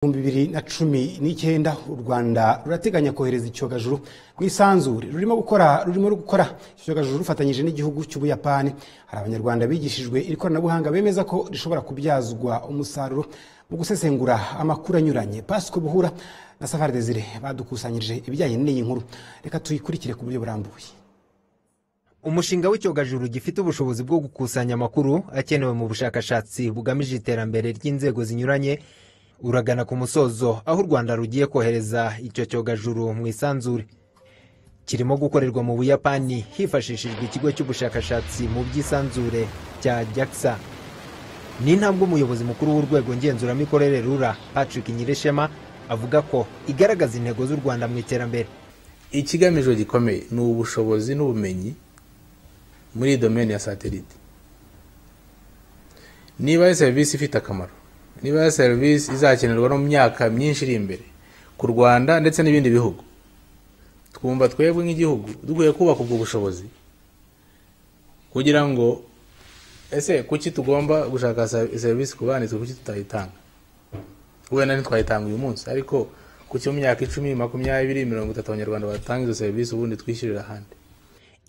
ibihumbi bibiri na cumi n'icyenda u rwanda rurateganya kohereza icyogajuru mu isanzure rurimo gukora rurimo gukora icyogajuru rufatanyije n'igihugu cy'ubuyapani hari abanyarwanda bigishijwe iri koranabuhanga bemeza ko rishobora kubyazwa umusaruro mu gusesengura amakuru anyuranye pasiko buhura na safari desire badukusanyirije ibijyanye n'iyi nkuru reka tuyikurikire ku buryo burambuye umushinga w'icyogajuru gifite ubushobozi bwo gukusanya amakuru akenewe mu bushakashatsi bugamije iterambere ry'inzego zinyuranye uragana ku musozo aho u rwanda rugiye kohereza icyo cyogajuru mu isanzure kirimo gukorerwa mu buyapani hifashishijwe ikigo cy'ubushakashatsi mu by'isanzure cya jagsa ni intambwe umuyobozi mukuru w'urwego ngenzuramikorere rura patrick nyirishema avuga ko igaragaza intego z'u rwanda mu iterambere ikigamijwe gikomeye ni ubushobozi n'ubumenyi muri domeni ya satelite niba ari serivisi ifite akamaro niba ya serivisi izakenerwa no mu myaka myinshi iri imbere ku rwanda ndetse n'ibindi bihugu twumva twebwe nk'igihugu dukwiye kubaka ubwo bushobozi kugira ngo ese kuki tugomba gushaka serivisi ku bana kuki tutayitanga wenda ntitwayitanga uyu munsi ariko kuki mu myaka icumi makumyabiri mirongo itatu abanyarwanda batanga izo serivisi ubundi twishyurira ahandi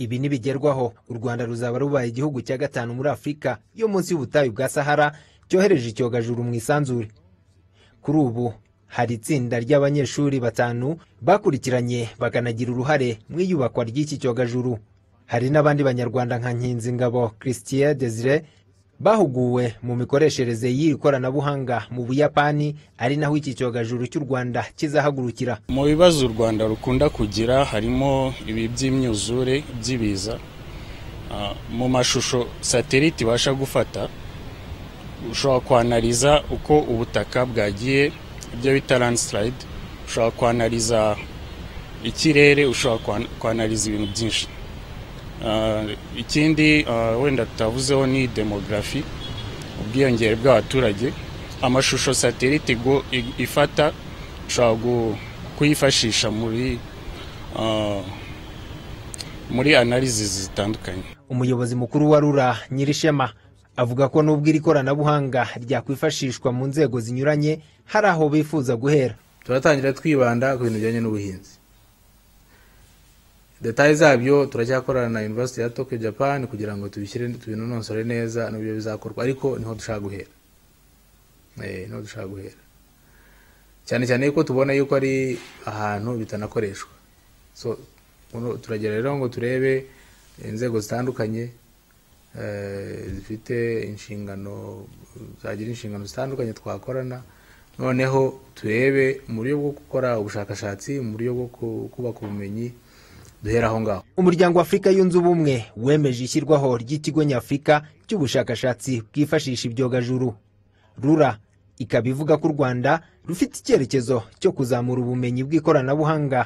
ibi ntibigerwaho u rwanda ruzaba rubaye igihugu cya gatanu muri afurika yo munsi y'ubutayu bwa sahara cyohereje icyogajuru mu isanzure kuri ubu hari itsinda ry'abanyeshuri batanu bakurikiranye bakanagira uruhare mu iyubakwa ry'iki cyogajuru hari n'abandi banyarwanda nka nkinzingabo christier desire bahuguwe mu mikoreshereze y'iri koranabuhanga mu buyapani ari naho iki cyogajuru cy'u rwanda kizahagurukira mu bibazo u rwanda rukunda kugira harimo ibi by'imyuzure by'ibiza ah, mu mashusho satelite ibasha gufata ushobora kwanariza uko ubutaka bwagiye ibyo bita landslide ushobora kwanariza ikirere ushobora kwanariza ibintu byinshi uh, ikindi uh, wenda tutavuzeho ni demografi ubwiyongere bw'abaturage amashusho satelite ifata ushobora kuyifashisha muri uh, muri analizi zitandukanye umuyobozi mukuru wa rura nyirishema avuga ko nubwo iri koranabuhanga ryakwifashishwa mu nzego zinyuranye hari aho bifuza guhera turatangira twibanda ku bintu bijyanye n'ubuhinzi detaye zabyo turacyakorana na University ya Tokyo Japan kugira ngo tubishyire tubinonosore neza n'uburyo bizakorwa ariko niho dushaka guhera eh, niho dushaka guhera cyane cyane yuko tubona yuko ari ahantu bitanakoreshwa so turagera rero ngo turebe inzego zitandukanye Eh, zifite inshingano zagira inshingano zitandukanye twakorana noneho turebe mu buryo bwo gukora ubushakashatsi mu buryo bwo kubaka ubumenyi duhera aho ngaho umuryango wa afurika yunze ubumwe wemeje ishyirwaho ry'ikigo nyafurika cy'ubushakashatsi bwifashisha ibyogajuru rura ikaba ivuga ko u rwanda rufite icyerekezo cyo kuzamura ubumenyi bw'ikoranabuhanga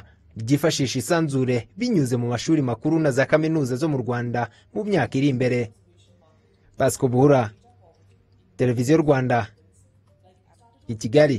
byifashisha isanzure binyuze mu mashuri makuru na za kaminuza zo mu rwanda mu myaka iri imbere pasiko buhura televiziyo rwanda i kigali